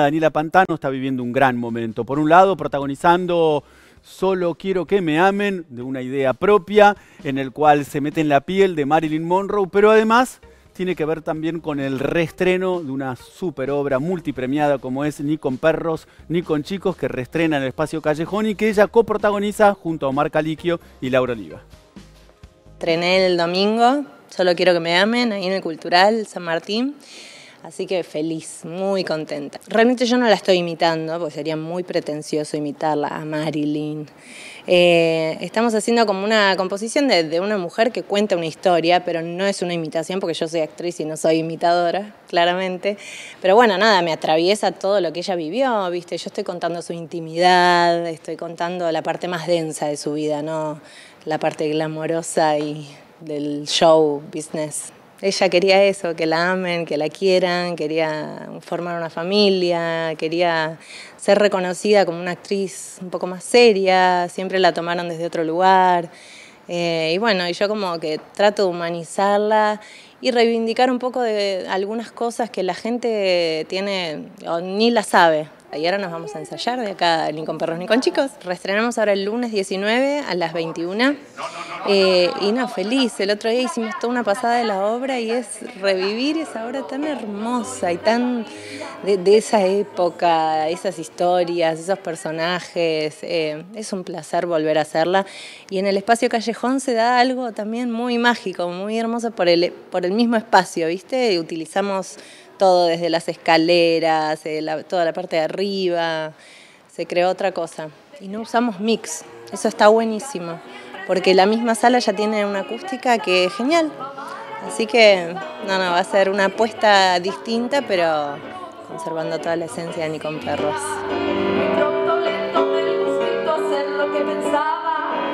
Daniela Pantano está viviendo un gran momento. Por un lado, protagonizando Solo quiero que me amen, de una idea propia, en el cual se mete en la piel de Marilyn Monroe, pero además tiene que ver también con el reestreno de una super obra multipremiada como es Ni con perros ni con chicos, que reestrena en el espacio Callejón y que ella coprotagoniza junto a Omar Caliquio y Laura Oliva. Trené el domingo, Solo quiero que me amen, ahí en el Cultural San Martín. Así que feliz, muy contenta. Realmente yo no la estoy imitando, porque sería muy pretencioso imitarla a Marilyn. Eh, estamos haciendo como una composición de, una mujer que cuenta una historia, pero no es una imitación porque yo soy actriz y no soy imitadora, claramente. Pero bueno, nada, me atraviesa todo lo que ella vivió, ¿viste? Yo estoy contando su intimidad, estoy contando la parte más densa de su vida, ¿no? La parte glamorosa y del show business ella quería eso, que la amen, que la quieran, quería formar una familia, quería ser reconocida como una actriz un poco más seria, siempre la tomaron desde otro lugar. Eh, y bueno, yo como que trato de humanizarla y reivindicar un poco de algunas cosas que la gente tiene o ni la sabe. Y ahora nos vamos a ensayar de acá, ni con perros ni con chicos. restrenamos ahora el lunes 19 a las 21. Eh, y no, feliz. El otro día hicimos toda una pasada de la obra y es revivir esa obra tan hermosa y tan de, esa época, esas historias, esos personajes. Eh, es un placer volver a hacerla. Y en el espacio callejón se da algo también muy mágico, muy hermoso por el, por el mismo espacio, ¿viste? utilizamos todo desde las escaleras, eh, toda la parte de arriba. Se creó otra cosa. Y no usamos mix. Eso está buenísimo porque la misma sala ya tiene una acústica que es genial. Así que, no, no, va a ser una apuesta distinta, pero conservando toda la esencia de Ni con Perros.